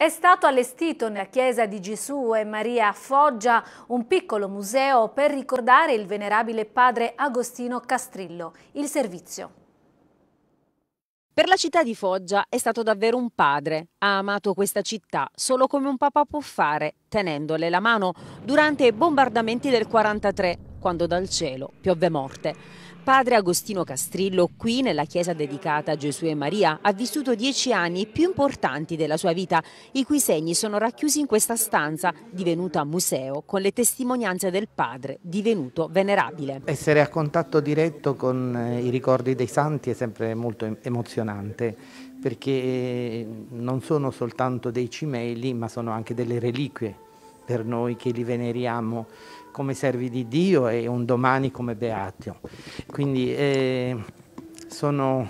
È stato allestito nella chiesa di Gesù e Maria a Foggia un piccolo museo per ricordare il venerabile padre Agostino Castrillo. Il servizio. Per la città di Foggia è stato davvero un padre. Ha amato questa città solo come un papà può fare, tenendole la mano durante i bombardamenti del 43 quando dal cielo piove morte. Padre Agostino Castrillo, qui nella chiesa dedicata a Gesù e Maria, ha vissuto dieci anni più importanti della sua vita, i cui segni sono racchiusi in questa stanza, divenuta museo, con le testimonianze del padre, divenuto venerabile. Essere a contatto diretto con eh, i ricordi dei santi è sempre molto emozionante, perché eh, non sono soltanto dei cimeli, ma sono anche delle reliquie per noi che li veneriamo come servi di Dio e un domani come beati. Quindi eh, sono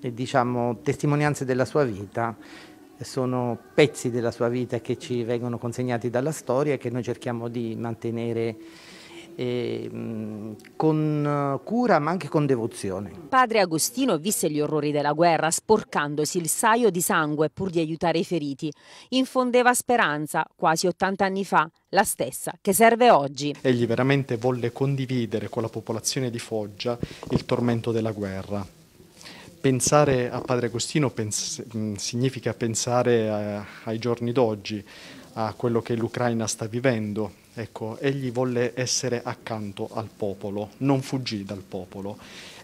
eh, diciamo, testimonianze della sua vita, sono pezzi della sua vita che ci vengono consegnati dalla storia e che noi cerchiamo di mantenere eh, con cura ma anche con devozione. Padre Agostino visse gli orrori della guerra sporcandosi il saio di sangue pur di aiutare i feriti. Infondeva speranza quasi 80 anni fa, la stessa che serve oggi. Egli veramente volle condividere con la popolazione di Foggia il tormento della guerra. Pensare a Padre Agostino pens significa pensare a, eh, ai giorni d'oggi, a quello che l'Ucraina sta vivendo. Ecco, egli volle essere accanto al popolo, non fuggì dal popolo.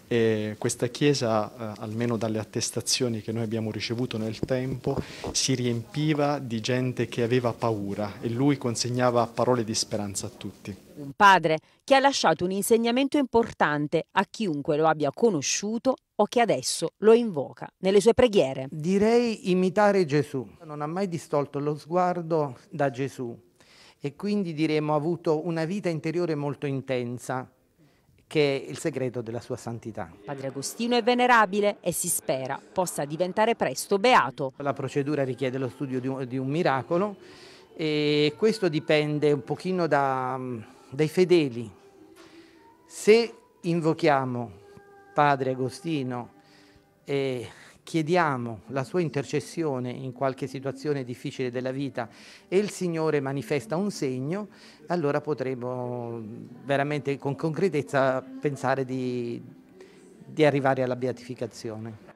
E questa chiesa, eh, almeno dalle attestazioni che noi abbiamo ricevuto nel tempo, si riempiva di gente che aveva paura e lui consegnava parole di speranza a tutti. Un padre che ha lasciato un insegnamento importante a chiunque lo abbia conosciuto o che adesso lo invoca nelle sue preghiere. Direi imitare Gesù. Non ha mai distolto lo sguardo da Gesù e quindi diremmo ha avuto una vita interiore molto intensa che è il segreto della sua santità. Padre Agostino è venerabile e si spera possa diventare presto beato. La procedura richiede lo studio di un, di un miracolo e questo dipende un pochino da, dai fedeli. Se invochiamo Padre Agostino e chiediamo la sua intercessione in qualche situazione difficile della vita e il Signore manifesta un segno, allora potremo veramente con concretezza pensare di, di arrivare alla beatificazione.